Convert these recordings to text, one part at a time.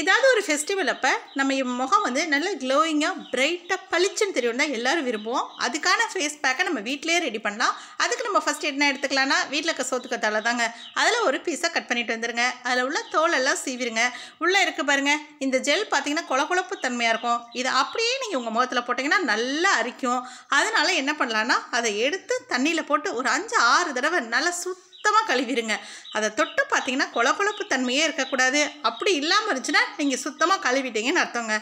ஏதாவது ஒரு ஃபெஸ்டிவல் அப்போ நம்ம முகம் வந்து நல்ல க்ளோயிங்காக பிரைட்டாக பளிச்சுன்னு தெரியும்னா எல்லோரும் விரும்புவோம் அதுக்கான ஃபேஸ் பேக்கை நம்ம வீட்டிலே ரெடி பண்ணலாம் அதுக்கு நம்ம ஃபஸ்ட் என்ன எடுத்துக்கலாம்னா வீட்டில் இருக்க சோத்துக்கத்தால தாங்க அதில் ஒரு பீஸாக கட் பண்ணிட்டு வந்துருங்க அதில் உள்ள தோலெல்லாம் சீவிருங்க உள்ளே இருக்குது பாருங்கள் இந்த ஜெல் பார்த்திங்கன்னா குழப்பு தன்மையாக இருக்கும் இதை அப்படியே நீங்கள் உங்கள் முகத்தில் போட்டிங்கன்னா நல்லா அரிக்கும் அதனால் என்ன பண்ணலான்னா அதை எடுத்து தண்ணியில் போட்டு ஒரு அஞ்சு ஆறு தடவை நல்லா சுத்த சுத்தமாக கழுவிடுங்க அதை தொட்டு பார்த்தீங்கன்னா கொல கொழப்பு தன்மையே இருக்கக்கூடாது அப்படி இல்லாமல் இருந்துச்சுன்னா நீங்கள் சுத்தமாக கழுவிட்டீங்கன்னு அர்த்தங்க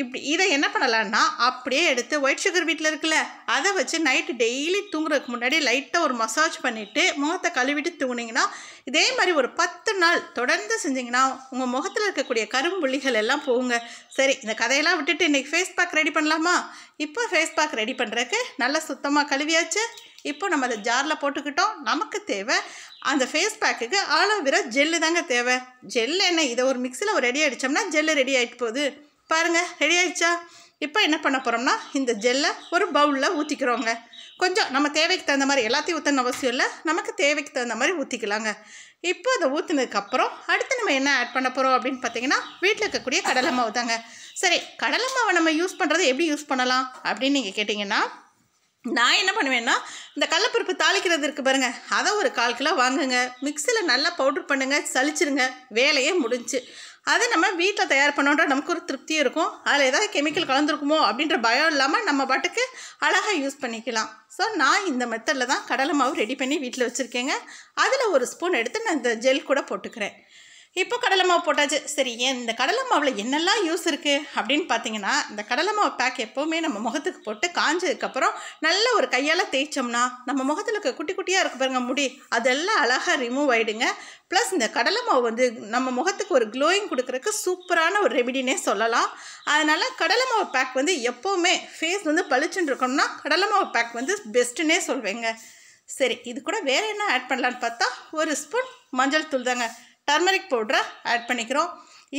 இப்படி இதை என்ன பண்ணலான்னா அப்படியே எடுத்து ஒயிட் சுகர் வீட்டில் இருக்குல்ல அதை வச்சு நைட்டு டெய்லி தூங்குறதுக்கு முன்னாடி லைட்டாக ஒரு மசாஜ் பண்ணிவிட்டு முகத்தை கழுவிட்டு தூங்குனீங்கன்னா இதே மாதிரி ஒரு பத்து நாள் தொடர்ந்து செஞ்சிங்கன்னா உங்கள் முகத்தில் இருக்கக்கூடிய கரும்புள்ளிகள் எல்லாம் போகுங்க சரி இந்த கதையெல்லாம் விட்டுட்டு இன்றைக்கி ஃபேஸ் பேக் ரெடி பண்ணலாமா இப்போ ஃபேஸ் பேக் ரெடி பண்ணுறதுக்கு நல்லா சுத்தமாக கழுவியாச்சு இப்போ நம்ம அதை ஜாரில் போட்டுக்கிட்டோம் நமக்கு தேவை அந்த ஃபேஸ் பேக்குக்கு ஆலோவேரா ஜெல்லு தாங்க தேவை ஜெல் என்ன இதை ஒரு மிக்சியில் ஒரு ரெடி ஆகிடுச்சோம்னா ஜெல்லு ரெடி ஆகிட்டு போகுது பாருங்கள் ரெடி ஆயிடுச்சா இப்போ என்ன பண்ண போகிறோம்னா இந்த ஜெல்லை ஒரு பவுலில் ஊற்றிக்கிறோங்க கொஞ்சம் நம்ம தேவைக்கு தகுந்த மாதிரி எல்லாத்தையும் ஊற்றணும் அவசியம் இல்லை நமக்கு தேவைக்கு தகுந்த மாதிரி ஊற்றிக்கலாங்க இப்போ அதை ஊற்றினதுக்கப்புறம் அடுத்து நம்ம என்ன ஆட் பண்ண போகிறோம் அப்படின்னு பார்த்தீங்கன்னா வீட்டில் இருக்கக்கூடிய கடலை மாவு தாங்க சரி கடலை மாவை நம்ம யூஸ் பண்ணுறது எப்படி யூஸ் பண்ணலாம் அப்படின்னு நீங்கள் கேட்டிங்கன்னா நான் என்ன பண்ணுவேன்னா இந்த கடலப்பருப்பு தாளிக்கிறது இருக்குது பாருங்கள் அதை ஒரு கால் கிலோ வாங்குங்க மிக்சியில் நல்லா பவுட்ரு பண்ணுங்கள் சளிச்சிருங்க வேலையே முடிஞ்சு அதை நம்ம வீட்டில் தயார் பண்ணோன்ற நமக்கு ஒரு திருப்தி இருக்கும் அதில் ஏதாவது கெமிக்கல் கலந்துருக்குமோ அப்படின்ற பயம் இல்லாமல் நம்ம பாட்டுக்கு அழகாக யூஸ் பண்ணிக்கலாம் ஸோ நான் இந்த மெத்தடில் தான் கடலை மாவு ரெடி பண்ணி வீட்டில் வச்சுருக்கேங்க அதில் ஒரு ஸ்பூன் எடுத்து நான் இந்த ஜெல் கூட போட்டுக்கிறேன் இப்போ கடலை மாவு போட்டாச்சு சரி ஏன் இந்த கடலை மாவில் என்னெல்லாம் யூஸ் இருக்குது அப்படின்னு பார்த்தீங்கன்னா இந்த கடலை மாவு பேக் எப்போவுமே நம்ம முகத்துக்கு போட்டு காஞ்சதுக்கப்புறம் நல்ல ஒரு கையால் தேய்ச்சோம்னா நம்ம முகத்தில் இருக்க குட்டி குட்டியாக இருக்க பாருங்க முடி அதெல்லாம் அழகாக ரிமூவ் ஆகிடுங்க ப்ளஸ் இந்த கடலை மாவு வந்து நம்ம முகத்துக்கு ஒரு க்ளோயிங் கொடுக்குறக்கு சூப்பரான ஒரு ரெமிடினே சொல்லலாம் அதனால் கடலை மாவு பேக் வந்து எப்போவுமே ஃபேஸ் வந்து பளிச்சுன்னு இருக்கணும்னா கடலை மாவு பேக் வந்து பெஸ்ட்டுன்னே சொல்வேங்க சரி இது கூட வேறு என்ன ஆட் பண்ணலான்னு பார்த்தா ஒரு ஸ்பூன் மஞ்சள் தூள் தாங்க டர்மரிக் பவுட்ரை ஆட் பண்ணிக்கிறோம்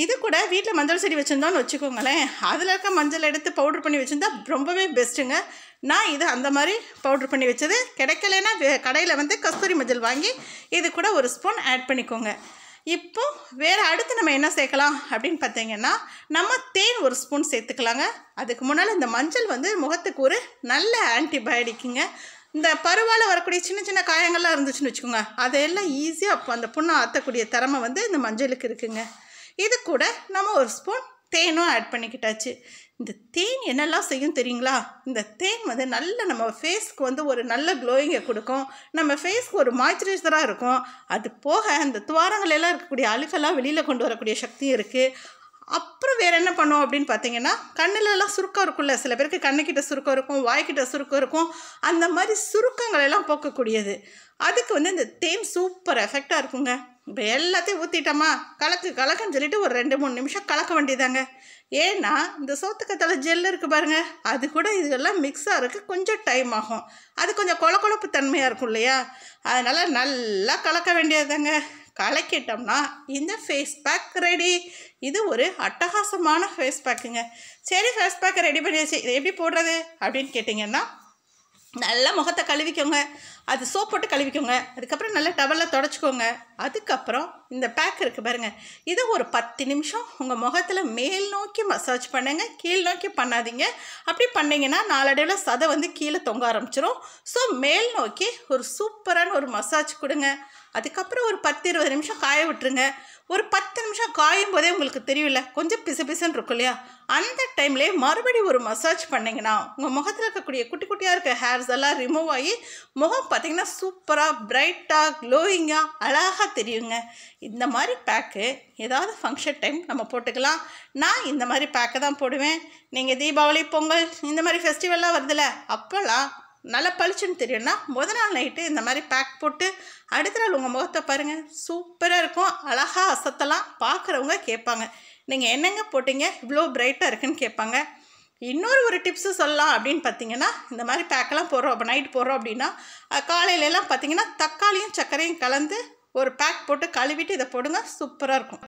இது கூட வீட்டில் மஞ்சள் செடி வச்சுருந்தோன்னு வச்சுக்கோங்களேன் அதில் இருக்க மஞ்சள் எடுத்து பவுட்ரு பண்ணி வச்சுருந்தா ரொம்பவே பெஸ்ட்டுங்க நான் இது அந்த மாதிரி பவுட்ரு பண்ணி வச்சது கிடைக்கலன்னா கடையில் வந்து கஸ்தூரி மஞ்சள் வாங்கி இது கூட ஒரு ஸ்பூன் ஆட் பண்ணிக்கோங்க இப்போ வேறு அடுத்து நம்ம என்ன சேர்க்கலாம் அப்படின்னு பார்த்தீங்கன்னா நம்ம தேன் ஒரு ஸ்பூன் சேர்த்துக்கலாங்க அதுக்கு முன்னால் இந்த மஞ்சள் வந்து முகத்துக்கு ஒரு நல்ல ஆன்டிபயோட்டிக்குங்க இந்த பருவால் வரக்கூடிய சின்ன சின்ன காயங்கள்லாம் இருந்துச்சுன்னு வச்சுக்கோங்க அதையெல்லாம் ஈஸியாக அப்போ அந்த புண்ணை ஆற்றக்கூடிய திறமை வந்து இந்த மஞ்சளுக்கு இருக்குங்க இது கூட நம்ம ஒரு ஸ்பூன் தேனும் ஆட் பண்ணிக்கிட்டாச்சு இந்த தேன் என்னெல்லாம் செய்யும் தெரியுங்களா இந்த தேன் வந்து நல்ல நம்ம ஃபேஸ்க்கு வந்து ஒரு நல்ல க்ளோயிங்கை கொடுக்கும் நம்ம ஃபேஸ்க்கு ஒரு மாய்ச்சரைசராக இருக்கும் அது போக அந்த துவாரங்கள் எல்லாம் இருக்கக்கூடிய அழுகெல்லாம் வெளியில் கொண்டு வரக்கூடிய சக்தியும் இருக்குது அப்புறம் வேறு என்ன பண்ணோம் அப்படின்னு பார்த்தீங்கன்னா கண்ணிலெல்லாம் சுருக்கம் இருக்கும்ல சில பேருக்கு கண்ணுக்கிட்ட சுருக்கம் இருக்கும் வாய்க்கிட்ட சுருக்கம் இருக்கும் அந்த மாதிரி சுருக்கங்கள் எல்லாம் போக்கக்கூடியது அதுக்கு வந்து இந்த தேன் சூப்பர் எஃபெக்டாக இருக்குங்க இப்போ எல்லாத்தையும் ஊற்றிட்டோமா கலக்கு கலக்குன்னு சொல்லிட்டு ஒரு ரெண்டு மூணு நிமிஷம் கலக்க வேண்டியதாங்க ஏன்னா இந்த சோத்துக்கத்தில் ஜெல் இருக்குது பாருங்கள் அது கூட இதெல்லாம் மிக்ஸ் ஆகிறதுக்கு கொஞ்சம் டைம் ஆகும் அது கொஞ்சம் கொல கொழப்பு தன்மையாக இருக்கும் இல்லையா அதனால் நல்லா கலக்க வேண்டியதுதாங்க கலக்கிட்டோம்னா இந்த ஃபேஸ் பேக் ரெடி இது ஒரு அட்டகாசமான ஃபேஸ் பேக்குங்க சரி ஃபேஸ் பேக்கை ரெடி பண்ணியாச்சு இதை எப்படி போடுறது அப்படின்னு கேட்டிங்கன்னா நல்லா முகத்தை கழுவிக்கோங்க அது சோப் போட்டு கழுவிக்கோங்க அதுக்கப்புறம் நல்லா டவலில் தொடச்சிக்கோங்க அதுக்கப்புறம் இந்த பேக் இருக்குது பாருங்கள் இதை ஒரு பத்து நிமிஷம் உங்கள் முகத்தில் மேல் நோக்கி மசாஜ் பண்ணுங்கள் கீழ் நோக்கி பண்ணாதீங்க அப்படி பண்ணிங்கன்னா நாளடைவில் சதை வந்து கீழே தொங்க ஆரம்பிச்சிடும் ஸோ மேல் நோக்கி ஒரு சூப்பரான ஒரு மசாஜ் கொடுங்க அதுக்கப்புறம் ஒரு பத்து இருபது நிமிஷம் காய விட்டுருங்க ஒரு பத்து நிமிஷம் காயும் போதே உங்களுக்கு தெரியல கொஞ்சம் பிசு பிசுன்னு இருக்கும் இல்லையா அந்த டைம்லேயே மறுபடியும் ஒரு மசாஜ் பண்ணிங்கன்னா உங்கள் முகத்தில் இருக்கக்கூடிய குட்டி குட்டியாக இருக்க ஹேர்ஸ் எல்லாம் ரிமூவ் ஆகி முகம் பார்த்திங்கன்னா சூப்பராக ப்ரைட்டாக க்ளோயிங்காக அழகாக அழகாக தெரியுங்க இந்த மாதிரி பேக்கு ஏதாவது ஃபங்க்ஷன் டைம் நம்ம போட்டுக்கலாம் நான் இந்த மாதிரி பேக்கை தான் போடுவேன் நீங்கள் தீபாவளி பொங்கல் இந்த மாதிரி ஃபெஸ்டிவல்லாம் வருதுல்ல அப்போல்லாம் நல்லா பளிச்சுன்னு தெரியும்னா முத நாள் நைட்டு இந்த மாதிரி பேக் போட்டு அடுத்த நாள் உங்கள் முகத்தை பாருங்கள் சூப்பராக இருக்கும் அழகாக அசத்தலாம் பார்க்குறவங்க கேட்பாங்க நீங்கள் என்னங்க போட்டிங்க இவ்வளோ பிரைட்டாக இருக்குன்னு கேட்பாங்க இன்னொரு ஒரு டிப்ஸு சொல்லலாம் அப்படின்னு பார்த்தீங்கன்னா இந்த மாதிரி பேக்கெல்லாம் போடுறோம் அப்போ நைட் போடுறோம் அப்படின்னா காலையிலலாம் பார்த்தீங்கன்னா தக்காளியும் சர்க்கரையும் கலந்து ஒரு பேக் போட்டு கழுவிட்டு இதை போடுங்க சூப்பராக இருக்கும்